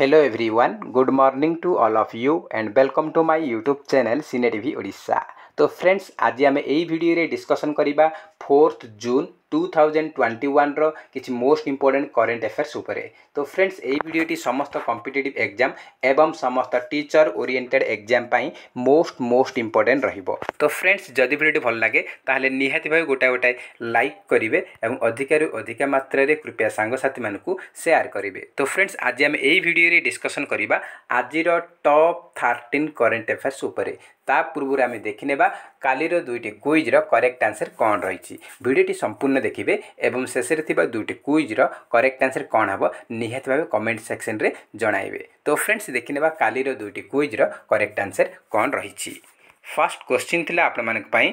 Hello everyone good morning to all of you and welcome to my YouTube channel सिने टी ओडा तो friends आज आम यही भिडियो डिस्कसन करवा fourth June two thousand twenty ୱାନ୍ର କିଛି ମୋଷ୍ଟ ଇମ୍ପୋର୍ଟାଣ୍ଟ କରେଣ୍ଟ ଆଫେୟାର୍ସ ଉପରେ ତ ଫ୍ରେଣ୍ଡସ୍ ଏହି ଭିଡ଼ିଓଟି ସମସ୍ତ କମ୍ପିଟେଟିଭ୍ ଏକ୍ଜାମ୍ ଏବଂ ସମସ୍ତ ଟିଚର୍ ଓରିଏଣ୍ଟେଡ଼୍ ଏକ୍ଜାମ୍ ପାଇଁ ମୋଷ୍ଟ ମୋଷ୍ଟ ଇମ୍ପୋର୍ଟାଣ୍ଟ ରହିବ ତ ଫ୍ରେଣ୍ଡସ୍ ଯଦି ଭିଡ଼ିଓଟି ଭଲ ଲାଗେ ତାହେଲେ ନିହାତି ଭାବେ ଗୋଟାଏ ଗୋଟାଏ ଲାଇକ୍ କରିବେ ଏବଂ ଅଧିକାରୁ ଅଧିକା ମାତ୍ରାରେ କୃପୟା ସାଙ୍ଗସାଥିମାନଙ୍କୁ ସେୟାର କରିବେ ତ ଫ୍ରେଣ୍ଡସ୍ ଆଜି ଆମେ ଏହି ଭିଡ଼ିଓରେ ଡିସ୍କସନ୍ କରିବା ଆଜିର ଟପ୍ ଥାର୍ଟିନ୍ କରେଣ୍ଟ ଆଫେୟାର୍ସ ଉପରେ ତା ପୂର୍ବରୁ ଆମେ ଦେଖିନେବା କାଲିର ଦୁଇଟି କୁଇଜ୍ର କରେକ୍ଟ ଆନ୍ସର୍ କ'ଣ ରହିଛି ଭିଡ଼ିଓଟି ସମ୍ପୂର୍ଣ୍ଣ ଆପଣ ଦେଖିବେ ଏବଂ ଶେଷରେ ଥିବା ଦୁଇଟି କୁଇଜ୍ର କରେକ୍ଟ ଆନ୍ସର କ'ଣ ହେବ ନିହାତି ଭାବେ କମେଣ୍ଟ ସେକ୍ସନ୍ରେ ଜଣାଇବେ ତ ଫ୍ରେଣ୍ଡସ୍ ଦେଖିନେବା କାଲିର ଦୁଇଟି କୁଇଜ୍ର କରେକ୍ଟ ଆନ୍ସର କ'ଣ ରହିଛି ଫାର୍ଷ୍ଟ କ୍ୱେଶ୍ଚିନ୍ ଥିଲା ଆପଣମାନଙ୍କ ପାଇଁ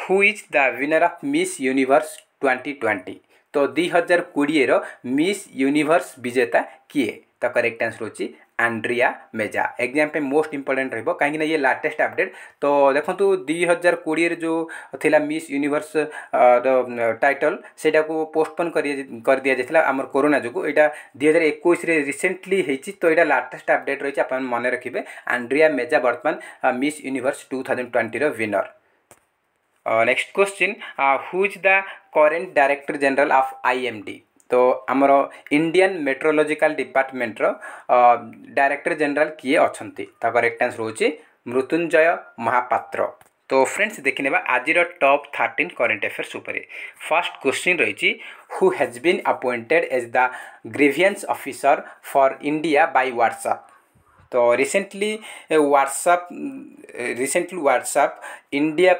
who is the winner of Miss Universe twenty twenty ତ ଦୁଇ ହଜାର କୋଡ଼ିଏର ମିସ୍ ୟୁନିଭର୍ସ ବିଜେତା କିଏ ତ କରେକ୍ଟ ଆନ୍ସର ହେଉଛି ଆଣ୍ଡ୍ରିଆ ମେଜା ଏକ୍ଜାମ୍ ପାଇଁ ମୋଷ୍ଟ ଇମ୍ପୋର୍ଟାଣ୍ଟ ରହିବ କାହିଁକିନା ଇଏ ଲାଟେଷ୍ଟ ଅପଡ଼େଟ୍ ତ ଦେଖନ୍ତୁ ଦୁଇ ହଜାର କୋଡ଼ିଏରେ ଯେଉଁ ଥିଲା ମିସ୍ ୟୁନିଭର୍ସ ଟାଇଟଲ୍ ସେଇଟାକୁ ପୋଷ୍ଟପୋନ୍ କରି କରିଦିଆଯାଇଥିଲା ଆମର କରୋନା ଯୋଗୁଁ ଏଇଟା ଦୁଇ ହଜାର ଏକୋଇଶରେ ରିସେଣ୍ଟଲି ହେଇଛି ତ ଏଇଟା ଲାଟେଷ୍ଟ ଅପଡ଼େଟ୍ ରହିଛି ଆପଣ ମନେ ରଖିବେ ଆଣ୍ଡ୍ରିଆ ମେଜା ବର୍ତ୍ତମାନ ମିସ୍ ୟୁନିଭର୍ସ ଟୁ ଥାଉଜେଣ୍ଡ ଟ୍ୱେଣ୍ଟିର winner next question who is the current director general of I M D तो आमर इंडियान मेट्रोलोजिकाल डिपार्टमेंटर डायरेक्टर जेनेल किए अच्छा रेक्टेन्स रोच मृत्युंजय महापात्र तो फ्रेंड्स देखने आज top thirteen current affairs first question रही who has been appointed as the grievance officer for India by WhatsApp तो recently WhatsApp recently WhatsApp India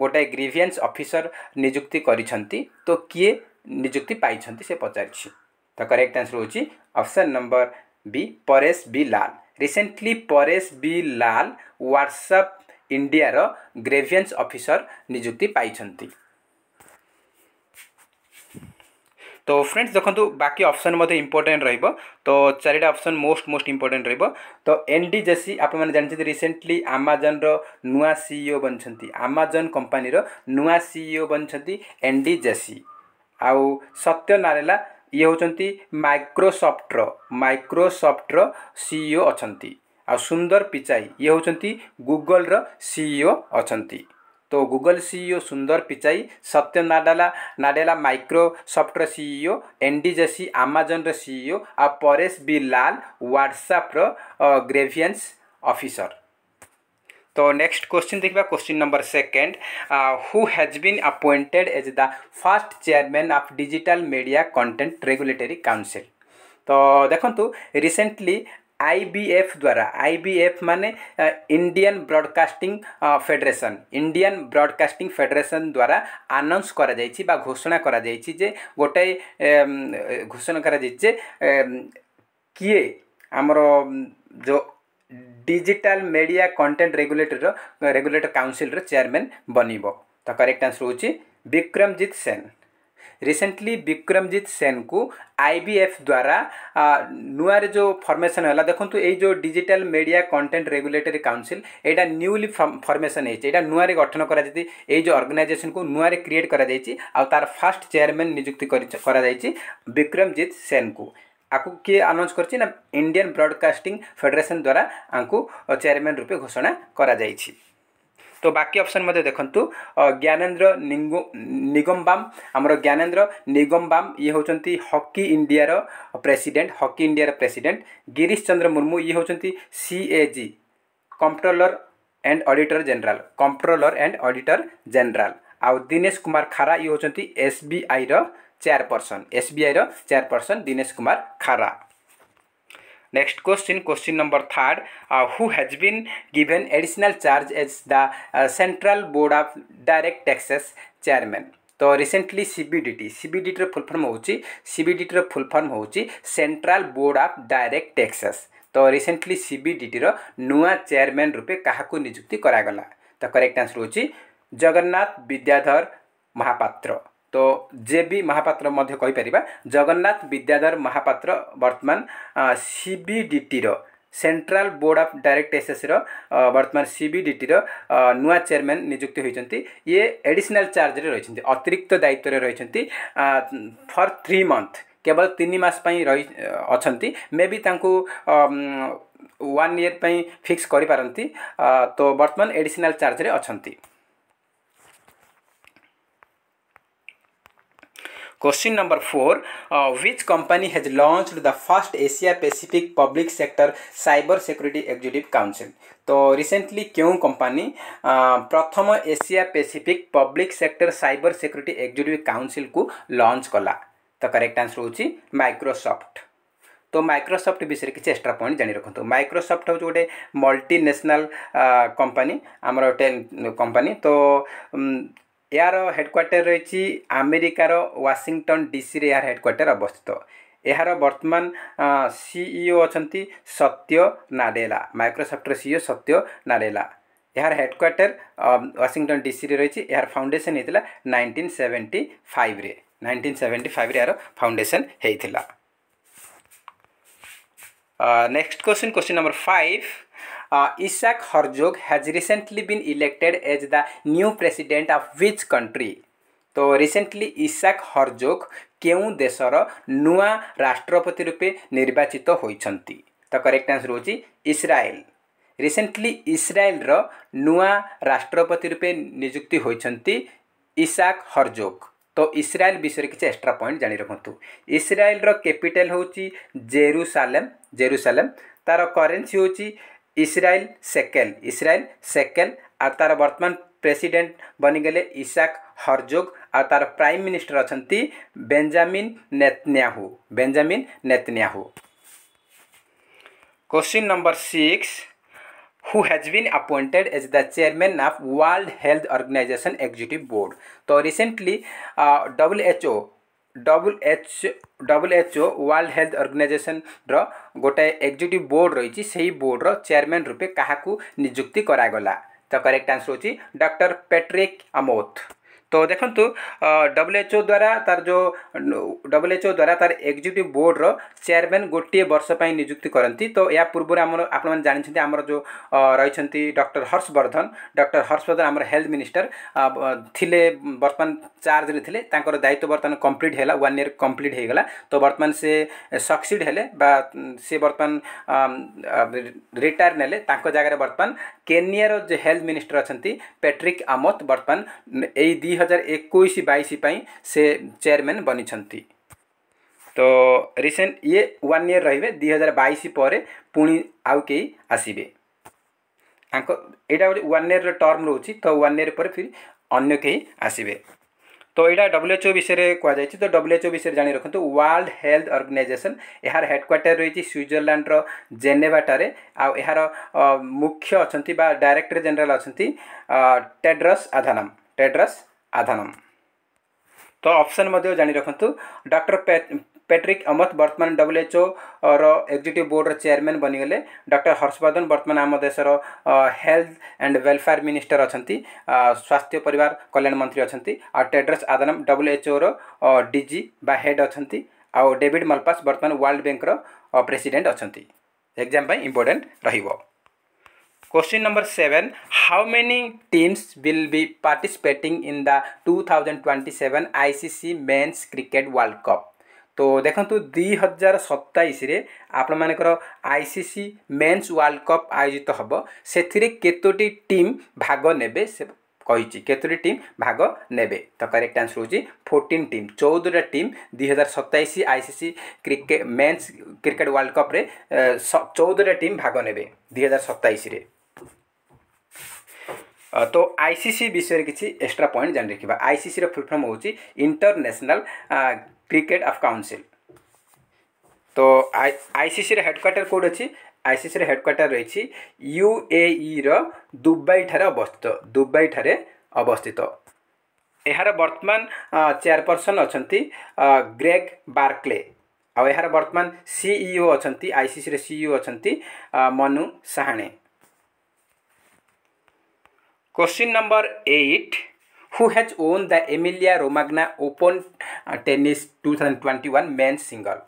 गोटे ग्रीभियंस अफिसर निजुक्ति करो तो किए ନିଯୁକ୍ତି ପାଇଛନ୍ତି ସେ ପଚାରିଛି ତ କରେକ୍ଟ ଆନ୍ସର ହେଉଛି option number B Paresh B Lal recently Paresh B Lal WhatsApp ଇଣ୍ଡିଆର ଗ୍ରେଭିଏନ୍ସ ଅଫିସର ନିଯୁକ୍ତି ପାଇଛନ୍ତି তো ফ্রেন্ডস দেখুন বাকি অপসন মধ্যে ইম্পর্টেন্ট রহব তো চারিটা অপসন মোস্ট মোস্ট ইম্পর্টেন্ট রহব তো এনডি জেসি আপনার জাঁচান রিসেন্টলি আমাজনর নূয়া সিইও বনছেন আমাজন কোম্পানির নূয়া সিইও বনছেন এনডি জেসি आउ सत्य नारेला इ रो मोसफ्टर रो सीईओ अनि आउ सुंदर पिचाई ये हौ गूगल रो सीईओ अहिले तो गूगल सीईओ सुंदर पिचाई सत्य नारेला नाडेला रो सीईओ मैक्रो सफ्टर अमेज़न रो सीईओ आ परेश बिलाल व्हाट्सएप रो ग्रेभियन्स अफिसर तो नेक्स्ट क्वेश्चन देखा question number second who has been appointed as the first chairman of digital media content regulatory council तो देखो रिसेंटली আইবিএফ দ্বারা আইবিএফ মানে Indian broadcasting federation Indian broadcasting federation দ্বারা announce করা যাইছি বা ঘোষণা করা যাইছি যে গোটাই ঘোষণা করা যাইছে যে কিয়ে আমার যে digital media content regulator regulator কাউন্সিলর চেয়ারম্যান বনিব তো করেক্ট আনসর হচ্ছে বিক্রমজিৎ সেন रिसेंटली विक्रमजित सेन को आईबीएफ द्वारा नुआर जो फर्मेसन है देखो ये जो digital media content regulatory council यहाँ न्यूली फर्मेसन होता नुआर गठन कर जो अर्गानाइजेसन को नुआर क्रिएट कर तार फास्ट चेयरमैन निजुक्ति कर विक्रमजित सेन को আকু কিয়ে আনাউন্স করছি না ইন্ডিয়ান ব্রডকাস্টিং ফেডেরেসন দ্বারা আঙ্কু চেয়ারম্যান রূপে ঘোষণা করা যাইছি তো বাকি অপসন মধ্যে দেখন্তু জ্ঞানেন্দ্র নিগমবাম আমার জ্ঞানেন্দ্র নিগমবাম ইয়ে হচ্ছেন হকি ইন্ডিয়ার প্রেসিডেন্ট হকি ইন্ডিয়ার প্রেসিডেন্ট গিরিশ চন্দ্র মুর্মু ইয়ে হচ্ছেন CAG comptroller and auditor general controller and auditor general आउ दिनेश कुमार खारा ये होती एसबीआई रो চেয়ারপর্সন এসবিআইর chairperson Dinesh Kumar Khara Next question, question number third, uh, who has been given additional charge as the uh, Central Board of Direct Taxes Chairman? तो recently CBDT सीबीडीटर full form होची सीबीडीटर full form होची central board of direct taxes तो recently सीबीडीटर नुआ chairman रूपे क्या निजुक्ति करागला तो करेक्ट आंसर होची जगन्नाथ विद्याधर महापात्र তো ଜେ ବି ମହାପାତ୍ର ମଧ୍ୟ କହିପାରିବା ଜଗନ୍ନାଥ ବିଦ୍ୟାଧର ମହାପାତ୍ର ବର୍ତ୍ତମାନ ସି ବି ଡି ଟିର ସେଣ୍ଟ୍ରାଲ ବୋର୍ଡ଼ ଅଫ୍ ଡାଇରେକ୍ଟ ଏସ୍ଏସ୍ସିର ବର୍ତ୍ତମାନ ସି ବି ଡି ଟିର ନୂଆ ଚେୟାରମ୍ୟାନ୍ ନିଯୁକ୍ତି ହୋଇଛନ୍ତି ଇଏ ଏଡ଼ିସନାଲ୍ ଚାର୍ଜରେ ରହିଛନ୍ତି ଅତିରିକ୍ତ ଦାୟିତ୍ୱରେ ରହିଛନ୍ତି ଫର୍ ଥ୍ରୀ ମନ୍ଥ କେବଳ ତିନି ମାସ ପାଇଁ ରହି ଅଛନ୍ତି ମେ ବି ତାଙ୍କୁ ୱାନ୍ ଇୟର୍ ପାଇଁ ଫିକ୍ସ କରିପାରନ୍ତି ତ ବର୍ତ୍ତମାନ ଏଡ଼ିସନାଲ୍ ଚାର୍ଜରେ ଅଛନ୍ତି question number four which company has launch the first Asia Pacific public sector cyber security executive council तो रिसेंटली क्यों कंपनी uh, प्रथम Asia Pacific public sector cyber security executive council को लॉन्च कला तो करेक्ट आंसर हो Microsoft तो Microsoft विषय किसी एक्स्ट्रा पॉइंट जाणी रखु माइक्रोसॉफ्ट हूँ गोटे मल्टीनेशनल कंपनी आमर कंपनी तो um, ଏହାର ହେଡ଼କ୍ୱାର୍ଟର୍ ରହିଛି ଆମେରିକାର ୱାଶିଂଟନ୍ ଡିସିରେ ଏହାର ହେଡ଼କ୍ୱାର୍ଟର୍ ଅବସ୍ଥିତ ଏହାର ବର୍ତ୍ତମାନ ସିଇଓ ଅଛନ୍ତି ସତ୍ୟ ନାଡ଼େଲା ମାଇକ୍ରୋସଫ୍ଟର ସିଇଓ ସତ୍ୟ ନାଡ଼େଲା ଏହାର ହେଡ଼କ୍ୱାର୍ଟର୍ ୱାଶିଂଟନ୍ ଡିସିରେ ରହିଛି ଏହାର ଫାଉଣ୍ଡେସନ୍ ହୋଇଥିଲା ନାଇଣ୍ଟିନ୍ ସେଭେଣ୍ଟି ଫାଇଭ୍ରେ ନାଇଣ୍ଟିନ୍ ସେଭେଣ୍ଟି ଫାଇଭ୍ରେ ଏହାର ଫାଉଣ୍ଡେସନ୍ ହୋଇଥିଲା next question question number five Uh, Ishak Harjog has recently been elected as the new president of which country? তো রিসেন্টলি ইসাক হরজোক কেউ দেশর নূয়া রাষ্ট্রপতি রূপে নির্বাচিত হয়েছেন তো করেক্ট আনসর হচ্ছে ইসরায়েল রিসেন্টলি ইসরায়েলর নূয়া রাষ্ট্রপতি রূপে নিযুক্তি হয়েছেন ইসাক হরজোক তো ইসরায়েল বিষয়ে কিছু এক্সট্রা পয়েন্ট জাঁ রাখতু ইসরায়েলর ক্যাপিটাল হচ্ছে জেরুসালেম জেরুসালেম তার কেন্সি হচ্ছে इसराइल सेकेल इसराइल सेकेल आ तार वर्तमान प्रेसीडेट बनीगले ईसाक हरजोग आ तार प्राइम मिनिस्टर अच्छा Benjamin Netanyahu Benjamin Netanyahu question number six who has been appointed as the chairman of world health organization executive board तो recently W H O W H W H O world health ଅର୍ଗାନାଇଜେସନ୍ର ଗୋଟାଏ executive board ରହିଛି ସେହି ବୋର୍ଡ଼ର chairman ରୂପେ କାହାକୁ ନିଯୁକ୍ତି କରାଗଲା ତ କରେକ୍ଟ ଆନ୍ସର୍ ହେଉଛି ଡକ୍ଟର ପେଟ୍ରିକ୍ ଆମୋଥ তো ଦେଖନ୍ତୁ ଡବ୍ଲ୍ୟୁଏଚ୍ଓ ଦ୍ୱାରା ତାର ଯେଉଁ ଡବ୍ଲ୍ୟୁଏଚ୍ଓ ଦ୍ୱାରା ତାର ଏକ୍ଜିକ୍ୟୁଟିଭ୍ ବୋର୍ଡ଼ର ଚେୟାରମ୍ୟାନ୍ ଗୋଟିଏ ବର୍ଷ ପାଇଁ ନିଯୁକ୍ତି କରନ୍ତି ତ ଏହା ପୂର୍ବରୁ ଆମର ଆପଣମାନେ ଜାଣିଛନ୍ତି ଆମର ଯେଉଁ ରହିଛନ୍ତି ଡକ୍ଟର ହର୍ଷବର୍ଦ୍ଧନ ଡକ୍ଟର ହର୍ଷବର୍ଦ୍ଧନ ଆମର ହେଲ୍ଥ ମିନିଷ୍ଟର ଥିଲେ ବର୍ତ୍ତମାନ ଚାର୍ଜରେ ଥିଲେ ତାଙ୍କର ଦାୟିତ୍ୱ ବର୍ତ୍ତମାନ କମ୍ପ୍ଲିଟ୍ ହେଲା ୱାନ୍ ଇୟର୍ କମ୍ପ୍ଲିଟ୍ ହୋଇଗଲା ତ ବର୍ତ୍ତମାନ ସେ ସକ୍ସିଡ଼ ହେଲେ ବା ସେ ବର୍ତ୍ତମାନ ରିଟାୟାର ନେଲେ ତାଙ୍କ ଜାଗାରେ ବର୍ତ୍ତମାନ କେନିଆର ଯେ ହେଲ୍ଥ ମିନିଷ୍ଟର ଅଛନ୍ତି ପେଟ୍ରିକ୍ ଆମତ ବର୍ତ୍ତମାନ ଏଇ ଦୁଇ ଦୁଇହଜାର ଏକୋଇଶ ବାଇଶ ପାଇଁ ସେ ଚେୟାରମ୍ୟାନ୍ ବନିଛନ୍ତି ତ ରିସେଣ୍ଟ ଇଏ ୱାନ୍ ଇୟର୍ ରହିବେ ଦୁଇହଜାର ବାଇଶ ପରେ ପୁଣି ଆଉ କେହି ଆସିବେ ତାଙ୍କ ଏଇଟା ଗୋଟେ ୱାନ୍ ଇୟର୍ର ଟର୍ମ ରହୁଛି ତ ୱାନ୍ ଇୟର୍ ପରେ ଫିର୍ ଅନ୍ୟ କେହି ଆସିବେ তো এটা ডব্লুএচও বিষয়ে কুযাই তো ডব্লুএচও বিষয়ে জাঁ রাখতু ওয়ার্ল্ড হেলথ অর্গানাইজেসন এর হেডকোয়ার্টার রয়েছে সুইজরল্যান্ডর জেনেভাঠার আর মুখ্য অনেক বা ডাইরেক্টর জেনারেল অনেক টেড্রস আধানম টেড্রস ଆଧାନମ୍ ତ ଅପସନ୍ ମଧ୍ୟ ଜାଣି ରଖନ୍ତୁ ଡକ୍ଟର ପ୍ୟାଟ୍ରିକ୍ ଅମତ ବର୍ତ୍ତମାନ ଡବ୍ଲ୍ୟୁଏଚ୍ଓର ଏକ୍ଜିକ୍ୟୁଟିଭ୍ ବୋର୍ଡ଼ର ଚେୟାରମ୍ୟାନ୍ ବନିଗଲେ ଡକ୍ଟର ହର୍ଷବର୍ଦ୍ଧନ ବର୍ତ୍ତମାନ ଆମ ଦେଶର ହେଲ୍ଥ ଆଣ୍ଡ ୱେଲଫେୟାର ମିନିଷ୍ଟର ଅଛନ୍ତି ସ୍ୱାସ୍ଥ୍ୟ ପରିବାର କଲ୍ୟାଣ ମନ୍ତ୍ରୀ ଅଛନ୍ତି ଆଉ ଟେଡ୍ରସ୍ ଆଦାନମ୍ ଡବ୍ଲ୍ୟୁଏଚ୍ଓର ଡିଜି ବା ହେଡ୍ ଅଛନ୍ତି ଆଉ ଡେଭିଡ୍ ମଲପାସ୍ ବର୍ତ୍ତମାନ ୱାର୍ଲଡ଼ ବ୍ୟାଙ୍କର ପ୍ରେସିଡେଣ୍ଟ ଅଛନ୍ତି ଏକ୍ଜାମ୍ ପାଇଁ ଇମ୍ପୋର୍ଟାଣ୍ଟ ରହିବ Question number 7 How many teams will be participating in the 2027 ICC Men's Cricket World Cup? তো দেখন্তু দুই হাজার সতাইশে ଆପଣମାନଙ୍କର I C C men's world cup ଆୟୋଜିତ ହେବ ସେଥିରେ କେତୋଟି ଟିମ୍ ଭାଗ ନେବେ ସେ କହିଛି କେତୋଟି ଟିମ୍ ଭାଗ ନେବେ ତ କରେକ୍ଟ ଆନ୍ସର ହେଉଛି ଫୋର୍ଟିନ୍ ଟିମ୍ ଚଉଦଟା ଟିମ୍ ଦୁଇହଜାର ସତାଇଶ I C C cricket men's cricket world କପ୍ରେ ଚଉଦଟା ଟିମ୍ ଭାଗ ନେବେ ଦୁଇହଜାର ସତାଇଶରେ তো ଆଇସିସି ବିଷୟରେ କିଛି ଏକ୍ସଟ୍ରା ପଏଣ୍ଟ ଜାଣି ରଖିବା ଆଇସିସିର ଫୁଲ୍ ଫର୍ମ ହେଉଛି ଇଣ୍ଟରନ୍ୟାସନାଲ୍ କ୍ରିକେଟ୍ ଅଫ୍ କାଉନସିଲ୍ ତ ଆଇସିସିର ହେଡ଼କ୍ୱାର୍ଟର କେଉଁଠି ଅଛି ଆଇସିସିର ହେଡ଼କ୍ୱାର୍ଟର ରହିଛି ୟୁଏଇର ଦୁବାଇଠାରେ ଅବସ୍ଥିତ ଦୁବାଇଠାରେ ଅବସ୍ଥିତ ଏହାର ବର୍ତ୍ତମାନ ଚେୟାରପର୍ସନ୍ ଅଛନ୍ତି ଗ୍ରେଗ୍ ବାର୍କଲେ ଆଉ ଏହାର ବର୍ତ୍ତମାନ ସିଇଓ ଅଛନ୍ତି ଆଇସିସିର ସିଇଓ ଅଛନ୍ତି Manu Sawhney Question number 8 Who has won the Emilia Romagna Open Tennis 2021 men's single?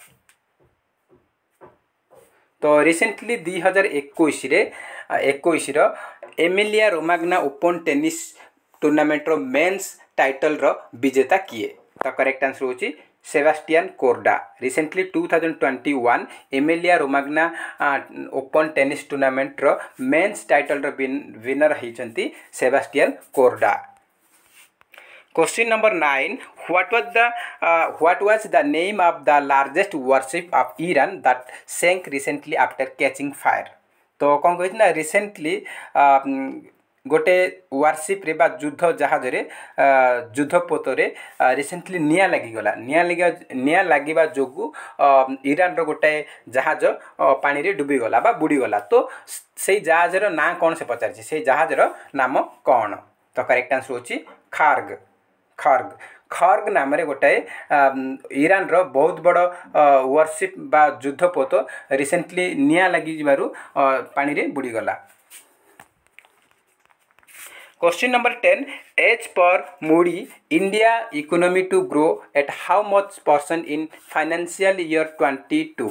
ତ ରିସେଣ୍ଟଲି ଦୁଇ ହଜାର ଏକୋଇଶରେ ଏକୋଇଶର ଏମିଲିଆ ରୋମାଗ୍ନା ଓପନ୍ ଟେନିସ୍ ଟୁର୍ଣ୍ଣାମେଣ୍ଟର ମେନ୍ସ ଟାଇଟଲ୍ର ବିଜେତା କିଏ ତ କରେକ୍ଟ ଆନ୍ସର୍ ହେଉଛି Sebastian Korda. Recently 2021 Emilia Romagna uh, Open Tennis Tournament ର ମେନ୍ସ ଟାଇଟଲ୍ର ୱିନର୍ ହେଇଛନ୍ତି Sebastian Korda Question number 9 What was the uh, what was the name of the largest warship of Iran that sank recently after catching fire? तो कौन कहते ना recently ଗୋଟେ ୱାର୍ସିପ୍ରେ ବା ଯୁଦ୍ଧ ଜାହାଜରେ ଯୁଦ୍ଧ ପୋତରେ ରିସେଣ୍ଟଲି ନିଆଁ ଲାଗିଗଲା ନିଆଁ ଲାଗିବା ନିଆଁ ଲାଗିବା ଯୋଗୁଁ ଇରାନ୍ର ଗୋଟାଏ ଜାହାଜ ପାଣିରେ ଡୁବିଗଲା ବା ବୁଡ଼ିଗଲା ତ ସେଇ ଜାହାଜର ନାଁ କ'ଣ ସେ ପଚାରିଛି ସେଇ ଜାହାଜର ନାମ କ'ଣ ତ କରେକ୍ଟ ଆନ୍ସର୍ ହେଉଛି ଖାର୍ଗ ଖର୍ଗ ଖର୍ଗ ନାମରେ ଗୋଟାଏ ଇରାନ୍ର ବହୁତ ବଡ଼ ୱାର୍ସିପ୍ ବା ଯୁଦ୍ଧ ପୋତ ରିସେଣ୍ଟଲି ନିଆଁ ଲାଗିଯିବାରୁ ପାଣିରେ ବୁଡ଼ିଗଲା Question number 10 As per Moody, India economy to grow at how much percent in financial year 22?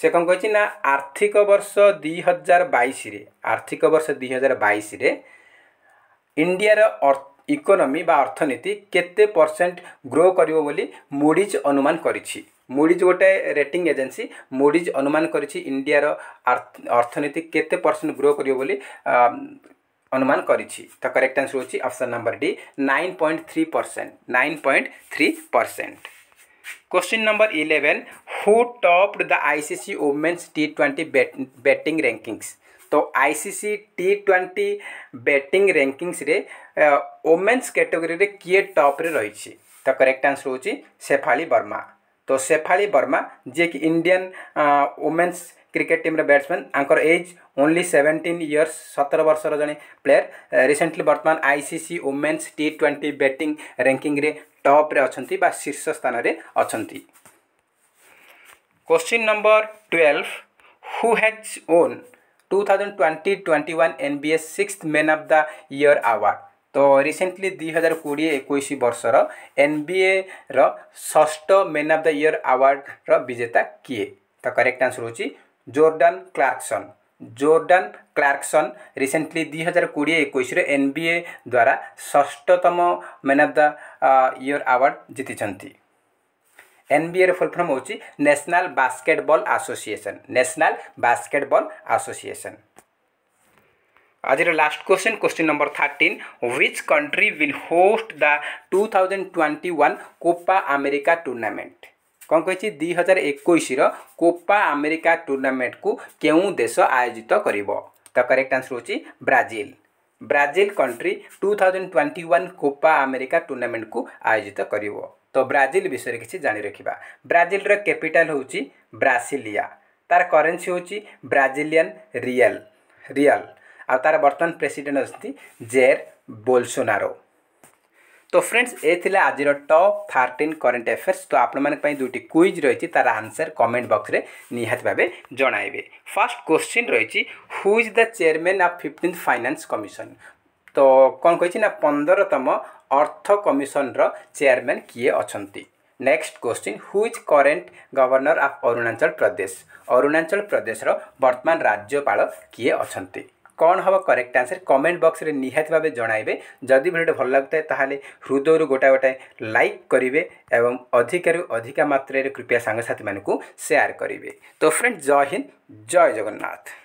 ସେ କ'ଣ କହିଛି ନା ଆର୍ଥିକ ବର୍ଷ ଦୁଇ ହଜାର ବାଇଶରେ ଆର୍ଥିକ ବର୍ଷ ଦୁଇ ହଜାର ବାଇଶରେ ଇଣ୍ଡିଆର ଇକୋନୋମି ବା ଅର୍ଥନୀତି କେତେ ପରସେଣ୍ଟ ଗ୍ରୋ କରିବ ବୋଲି ମୁଡ଼ିଜ୍ ଅନୁମାନ କରିଛି ମୁଡ଼ିଜ୍ ଗୋଟେ ରେଟିଂ ଏଜେନ୍ସି ମୁଡ଼ିଜ୍ ଅନୁମାନ କରିଛି ଇଣ୍ଡିଆର ଅର୍ଥନୀତି କେତେ ପରସେଣ୍ଟ ଗ୍ରୋ କରିବ ବୋଲି ଅନୁମାନ କରିଛି ତ କରେକ୍ଟ ଆନ୍ସର ହେଉଛି option number D nine point three percent nine point three percent Question number 11 Who topped the ICC Women's T20 bet betting rankings? तो ICC T twenty batting rankings रे women's category रे किए top रे रही तो correct answer होची शेफाली वर्मा तो शेफाली वर्मा जे कि इंडियन वोमेन्स ক্রিকেট টিম্রে ବ୍ୟାଟ୍ସମ୍ୟାନ୍ ଆଙ୍କର ଏଜ୍ ଓନ୍ଲି ସେଭେଣ୍ଟିନ୍ ଇୟର୍ସ ସତର ବର୍ଷର ଜଣେ ପ୍ଲେୟାର ରିସେଣ୍ଟଲି ବର୍ତ୍ତମାନ I C C women's T twenty batting ର୍ୟାଙ୍କିଂରେ ଟପ୍ରେ ଅଛନ୍ତି ବା ଶୀର୍ଷ ସ୍ଥାନରେ ଅଛନ୍ତି question number twelve who has won two thousand twenty twenty one N B S six men of the year award ତ ରିସେଣ୍ଟଲି ଦୁଇ ହଜାର କୋଡ଼ିଏ ଏକୋଇଶ ବର୍ଷର ଏନ୍ ବି ଏର ଷଷ୍ଠ ମେନ୍ ଅଫ୍ ଦ ଇୟର୍ ଆୱାର୍ଡ଼ର ବିଜେତା କିଏ ତ କରେକ୍ଟ ଆନ୍ସର ହେଉଛି Jordan Clarkson Jordan Clarkson recently ଦୁଇ ହଜାର କୋଡ଼ିଏ ଏକୋଇଶରେ ଏନ୍ ବି ଏ ଦ୍ୱାରା ଷଷ୍ଠତମ man of the year award ଜିତିଛନ୍ତି ଏନ୍ ବି ଏର ଫୁଲ୍ ଫର୍ମ ହେଉଛି national basketball association national basketball association আজির last question question number thirteen which country will host the two thousand twenty one Copa America tournament କ'ଣ କହିଛି ଦୁଇ ହଜାର ଏକୋଇଶର Copa America ଟୁର୍ଣ୍ଣାମେଣ୍ଟକୁ କେଉଁ ଦେଶ ଆୟୋଜିତ କରିବ ତ କରେକ୍ଟ ଆନ୍ସର ହେଉଛି Brazil Brazil country two thousand twenty one Copa America ଟୁର୍ଣ୍ଣାମେଣ୍ଟକୁ ଆୟୋଜିତ କରିବ ତ ବ୍ରାଜିଲ ବିଷୟରେ କିଛି ଜାଣି ରଖିବା ବ୍ରାଜିଲର କ୍ୟାପିଟାଲ ହେଉଛି ବ୍ରାସିଲିଆ ତାର କରେନ୍ସି ହେଉଛି ବ୍ରାଜିଲିଆନ୍ ରିଏଲ ରିଏଲ ଆଉ ତାର ବର୍ତ୍ତମାନ ପ୍ରେସିଡେଣ୍ଟ ଅଛନ୍ତି ଜେର୍ ବୋଲସୋନାରୋ তো ফ্রেন্ডস এ আজির টপ থার্টিন করেন্ট আফেয়ার্স তো আপনার দুইটি কুইজ রয়েছে তার আনসার কমেন্ট বক্সরে নিহতি ভাবে জনাইবে ফার্স্ট কোশ্চিন রয়েছে who is the chairman of fifteenth finance commission তো কম কী না পনেরতম অর্থ কমিশনর চেয়ারম্যান কিয়ে অনেক next question who is current governor of Arunachal Pradesh Arunachal ପ୍ରଦେଶର ବର୍ତ୍ତମାନ ରାଜ୍ୟପାଳ କିଏ ଅଛନ୍ତି କ'ଣ ହେବ କରେକ୍ଟ ଆନ୍ସର କମେଣ୍ଟ ବକ୍ସରେ ନିହାତି ଭାବେ ଜଣାଇବେ ଯଦି ଭିଡ଼ିଓଟି ଭଲ ଲାଗୁଥାଏ ତାହେଲେ ହୃଦୟରୁ ଗୋଟା ଗୋଟାଏ ଲାଇକ୍ କରିବେ ଏବଂ ଅଧିକାରୁ ଅଧିକା ମାତ୍ରାରେ କୃପୟା ସାଙ୍ଗସାଥିମାନଙ୍କୁ ସେୟାର କରିବେ ତ ଫ୍ରେଣ୍ଡ ଜୟ ହିନ୍ଦ ଜୟ ଜଗନ୍ନାଥ